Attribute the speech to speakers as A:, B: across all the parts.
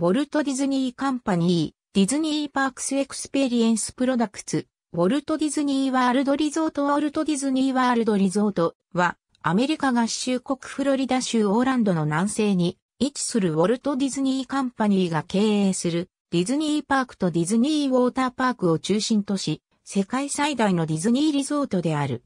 A: ウォルト・ディズニー・カンパニー、ディズニー・パークス・エクスペリエンス・プロダクツ、ウォルト・ディズニー・ワールド・リゾート・ウォルト・ディズニー・ワールド・リゾートは、アメリカ合衆国フロリダ州オーランドの南西に位置するウォルト・ディズニー・カンパニーが経営するディズニー・パークとディズニー・ウォーターパークを中心とし、世界最大のディズニーリゾートである。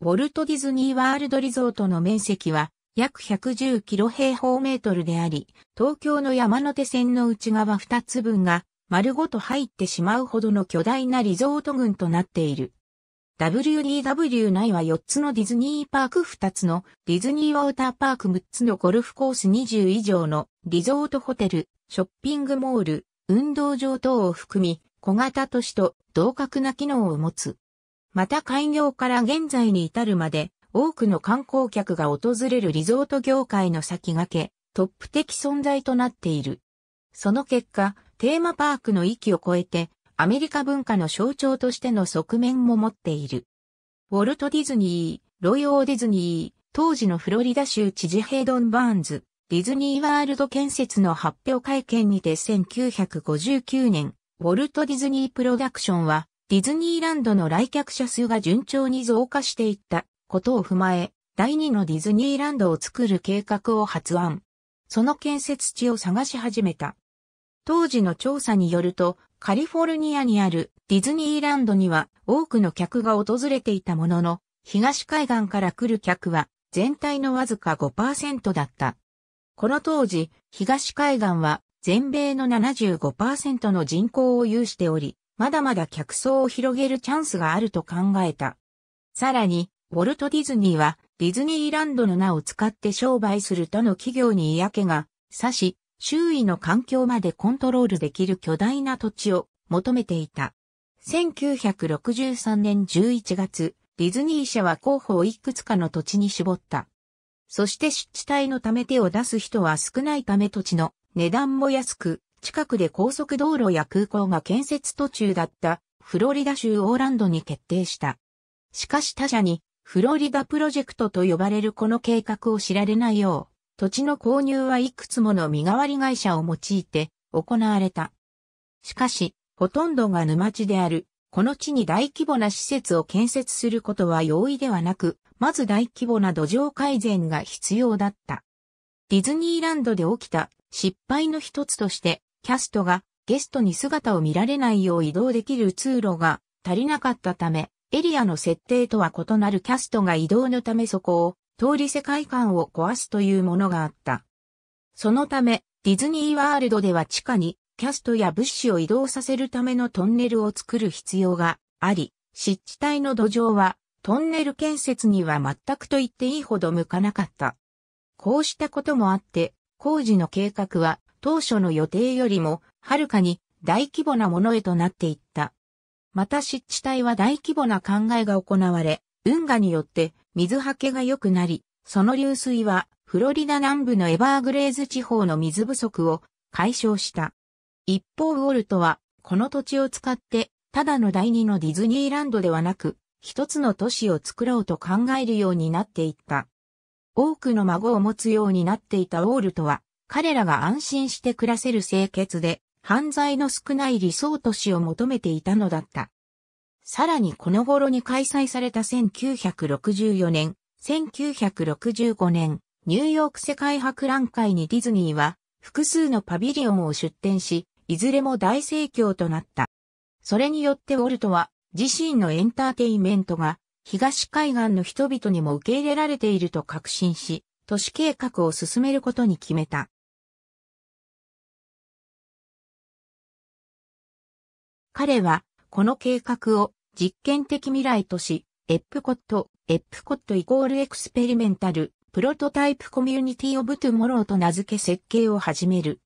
A: ウォルト・ディズニー・ワールド・リゾートの面積は約110キロ平方メートルであり、東京の山手線の内側2つ分が丸ごと入ってしまうほどの巨大なリゾート群となっている。WDW 内は4つのディズニーパーク2つのディズニーウォーターパーク6つのゴルフコース20以上のリゾートホテル、ショッピングモール、運動場等を含み小型都市と同格な機能を持つ。また開業から現在に至るまで多くの観光客が訪れるリゾート業界の先駆け、トップ的存在となっている。その結果、テーマパークの域を超えて、アメリカ文化の象徴としての側面も持っている。ウォルト・ディズニー、ロイオー・ディズニー、当時のフロリダ州知事ヘイドン・バーンズ、ディズニーワールド建設の発表会見にて1959年、ウォルト・ディズニー・プロダクションは、ディズニーランドの来客者数が順調に増加していったことを踏まえ、第二のディズニーランドを作る計画を発案。その建設地を探し始めた。当時の調査によると、カリフォルニアにあるディズニーランドには多くの客が訪れていたものの、東海岸から来る客は全体のわずか5%だった。この当時、東海岸は全米の75%の人口を有しており、まだまだ客層を広げるチャンスがあると考えた。さらに、ウォルト・ディズニーはディズニーランドの名を使って商売する他の企業に嫌気がさし、周囲の環境までコントロールできる巨大な土地を求めていた。1963年11月、ディズニー社は候補をいくつかの土地に絞った。そして湿地帯のため手を出す人は少ないため土地の値段も安く、近くで高速道路や空港が建設途中だったフロリダ州オーランドに決定した。しかし他社にフロリダプロジェクトと呼ばれるこの計画を知られないよう、土地の購入はいくつもの身代わり会社を用いて行われた。しかし、ほとんどが沼地である、この地に大規模な施設を建設することは容易ではなく、まず大規模な土壌改善が必要だった。ディズニーランドで起きた失敗の一つとして、キャストがゲストに姿を見られないよう移動できる通路が足りなかったため、エリアの設定とは異なるキャストが移動のためそこを通り世界観を壊すというものがあった。そのため、ディズニーワールドでは地下にキャストや物資を移動させるためのトンネルを作る必要があり、湿地帯の土壌はトンネル建設には全くと言っていいほど向かなかった。こうしたこともあって、工事の計画は当初の予定よりもはるかに大規模なものへとなっていた。また湿地帯は大規模な灌漑が行われ、運河によって水はけが良くなり、その流水はフロリダ南部のエバーグレーズ地方の水不足を解消した。一方ウォルトはこの土地を使ってただの第二のディズニーランドではなく一つの都市を作ろうと考えるようになっていった。多くの孫を持つようになっていたウォルトは彼らが安心して暮らせる清潔で犯罪の少ない理想都市を求めていたのだった。さらにこの頃に開催された1964年、1965年、ニューヨーク世界博覧会にディズニーは複数のパビリオンを出展し、いずれも大盛況となった。それによってウォルトは自身のエンターテイメントが東海岸の人々にも受け入れられていると確信し、都市計画を進めることに決めた。彼は、この計画を実験的未来とし、エップコット、エップコットイコールエクスペリメンタル、プロトタイプコミュニティオブトゥモローと名付け設計を始める。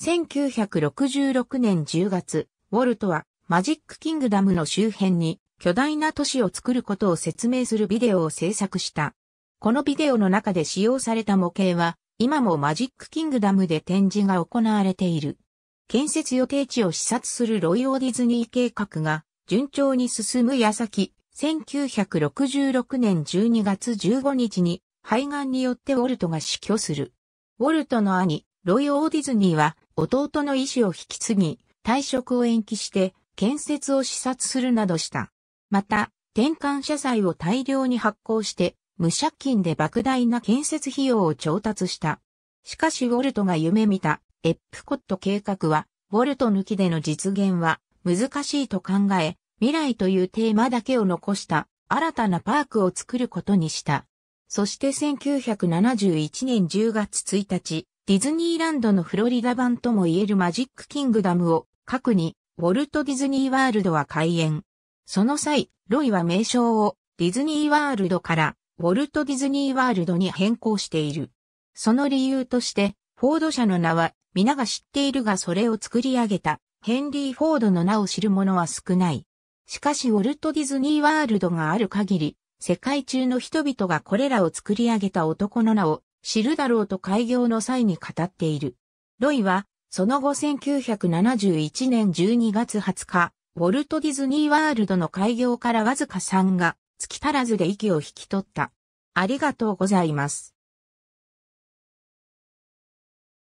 A: 1966年10月、ウォルトはマジックキングダムの周辺に巨大な都市を作ることを説明するビデオを制作した。このビデオの中で使用された模型は、今もマジックキングダムで展示が行われている。建設予定地を視察するロイオーディズニー計画が順調に進む矢先、1966年12月15日に肺がんによってウォルトが死去する。ウォルトの兄、ロイ・オーディズニーは弟の意思を引き継ぎ、退職を延期して建設を視察するなどした。また、転換社債を大量に発行して、無借金で莫大な建設費用を調達した。しかしウォルトが夢見たエップコット計画は、ウォルト抜きでの実現は難しいと考え、未来というテーマだけを残した新たなパークを作ることにした。そして1971年10月1日、ディズニーランドのフロリダ版ともいえるマジックキングダムを核に、ウォルト・ディズニー・ワールドは開園。その際、ロイは名称をディズニー・ワールドからウォルト・ディズニー・ワールドに変更している。その理由として、フォード社の名は皆が知っているがそれを作り上げたヘンリー・フォードの名を知る者は少ない。しかしウォルト・ディズニー・ワールドがある限り、世界中の人々がこれらを作り上げた男の名を知るだろうと開業の際に語っている。ロイは、その後1971年12月20日、ウォルト・ディズニー・ワールドの開業からわずか3が、月足らずで息を引き取った。ありがとうございます。